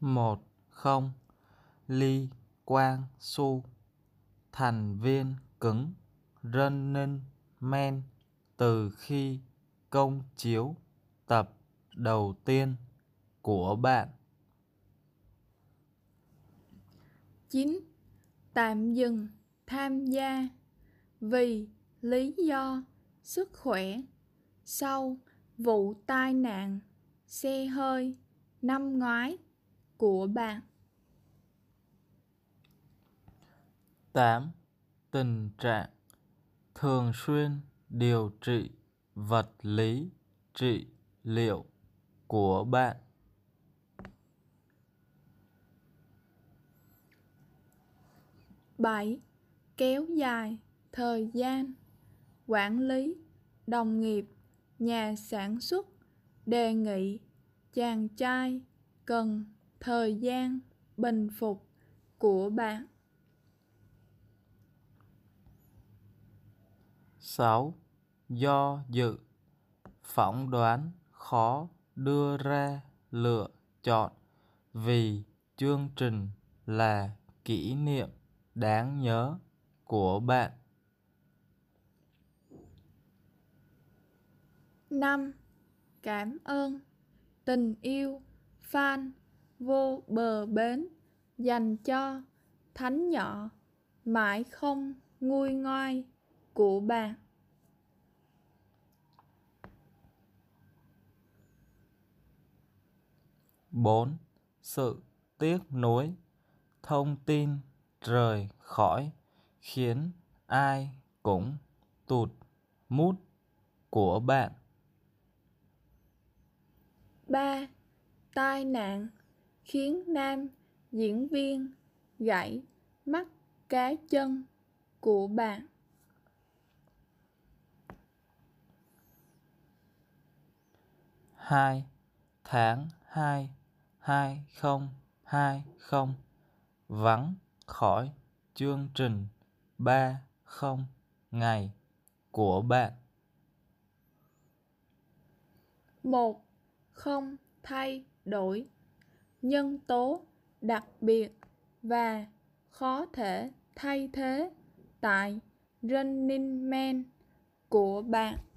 một không Lý Quang Su Thành viên cứng Running men từ khi công chiếu tập đầu tiên của bạn 9. Tạm dừng tham gia vì lý do sức khỏe sau vụ tai nạn xe hơi năm ngoái của bạn 8. Tình trạng thường xuyên điều trị vật lý trị liệu của bạn bảy kéo dài thời gian quản lý đồng nghiệp nhà sản xuất đề nghị chàng trai cần thời gian bình phục của bạn 6. Do dự Phỏng đoán khó đưa ra lựa chọn vì chương trình là kỷ niệm đáng nhớ của bạn. 5. Cảm ơn tình yêu fan vô bờ bến dành cho thánh nhỏ mãi không nguôi ngoai của bạn bốn sự tiếc nuối thông tin rời khỏi khiến ai cũng tụt mút của bạn ba tai nạn khiến nam diễn viên gãy mắt cá chân của bạn hai tháng hai hai không hai không vắng khỏi chương trình ba không ngày của bạn một không thay đổi nhân tố đặc biệt và khó thể thay thế tại Running Man của bạn